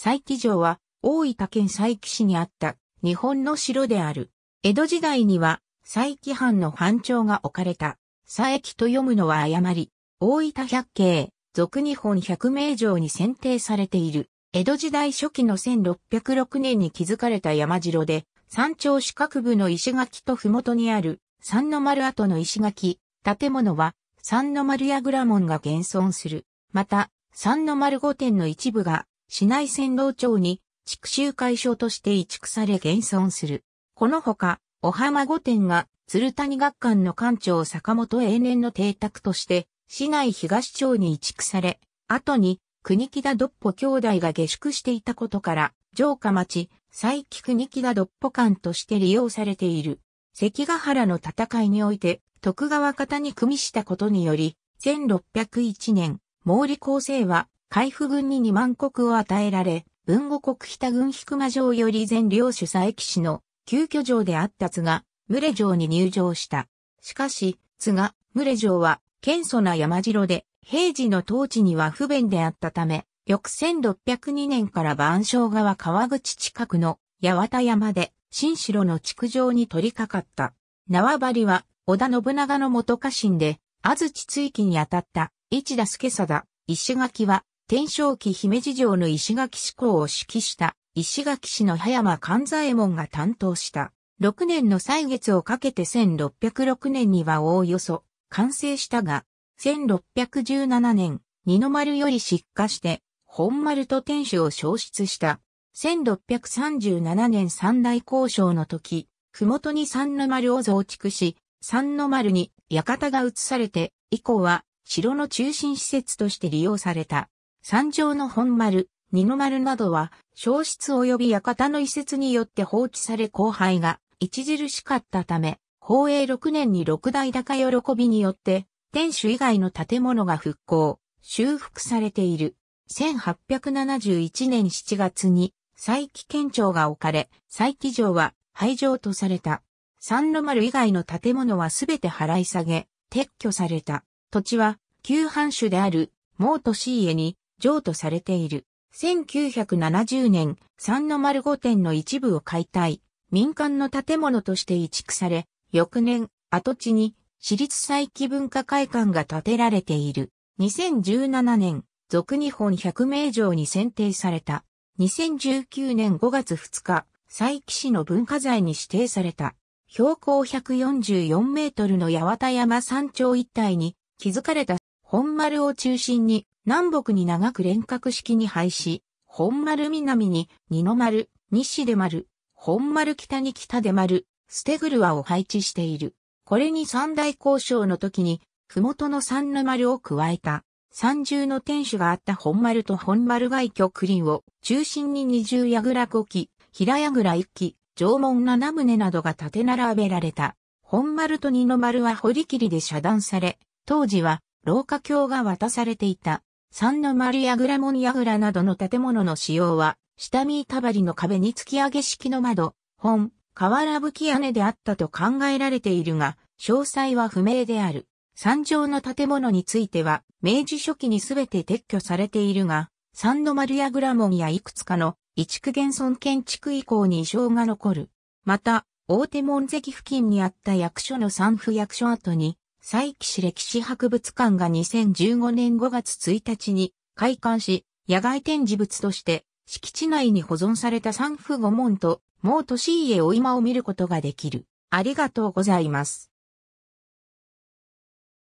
佐伯城は大分県佐伯市にあった日本の城である。江戸時代には佐伯藩の藩庁が置かれた。佐伯と読むのは誤り。大分百景、俗日本百名城に選定されている。江戸時代初期の1606年に築かれた山城で、山頂四角部の石垣と麓にある三の丸跡の石垣、建物は三の丸グモ門が現存する。また、三の丸御殿の一部が市内線道町に地区集会所として移築され現存する。このほか、お浜御殿が鶴谷学館の館長坂本永年の邸宅として、市内東町に移築され、後に国木田独歩兄弟が下宿していたことから、城下町、佐伯国木田独歩館として利用されている。関ヶ原の戦いにおいて、徳川方に組みしたことにより、1601年、毛利厚生は海部軍に2万国を与えられ、文後国北軍引間城より全領主佐伯氏の旧居城であった津賀、群れ城に入城した。しかし、津賀、群れ城は、謙素な山城で、平時の統治には不便であったため、翌1602年から万象川川口近くの八幡山で、新城の築城に取り掛かった。縄張りは、織田信長の元家臣で、安土追記に当たった、市田助貞、石垣は、天正期姫路城の石垣志向を指揮した石垣市の葉山勘左衛門が担当した。6年の歳月をかけて1606年にはおおよそ完成したが、1617年、二の丸より失火して、本丸と天守を消失した。1637年三大交渉の時、麓に三の丸を増築し、三の丸に館が移されて、以降は城の中心施設として利用された。三条の本丸、二の丸などは、消失及び館の移設によって放置され荒廃が著しかったため、宝永6年に六代高喜びによって、天守以外の建物が復興、修復されている。1871年7月に、再起県庁が置かれ、再起城は廃城とされた。三の丸以外の建物はすべて払い下げ、撤去された。土地は、旧藩主である、毛利氏家に譲渡されている。1970年、三の丸御殿の一部を解体、民間の建物として移築され、翌年、跡地に、私立再起文化会館が建てられている。2017年、俗日本百名城に選定された。2019年5月2日、佐伯市の文化財に指定された。標高144メートルの八幡山山頂一帯に築かれた本丸を中心に南北に長く連角式に配し、本丸南に二の丸、西で丸、本丸北に北で丸、ステグルわを配置している。これに三大交渉の時に、麓の三の丸を加えた。三重の天守があった本丸と本丸外居林を中心に二重櫓5基、平櫓1基、縄文7棟などが縦並べられた。本丸と二の丸は堀切りで遮断され、当時は廊下橋が渡されていた。サンノマリアグラモニアグラなどの建物の使用は、下見板張りの壁に突き上げ式の窓、本、瓦吹き屋根であったと考えられているが、詳細は不明である。山上の建物については、明治初期にすべて撤去されているが、サンノマリアグラモンやいくつかの、移築現存建築以降に異常が残る。また、大手門跡付近にあった役所の三府役所跡に、佐伯市歴史博物館が2015年5月1日に開館し、野外展示物として敷地内に保存された三府御門と、もう年家を今を見ることができる。ありがとうございます。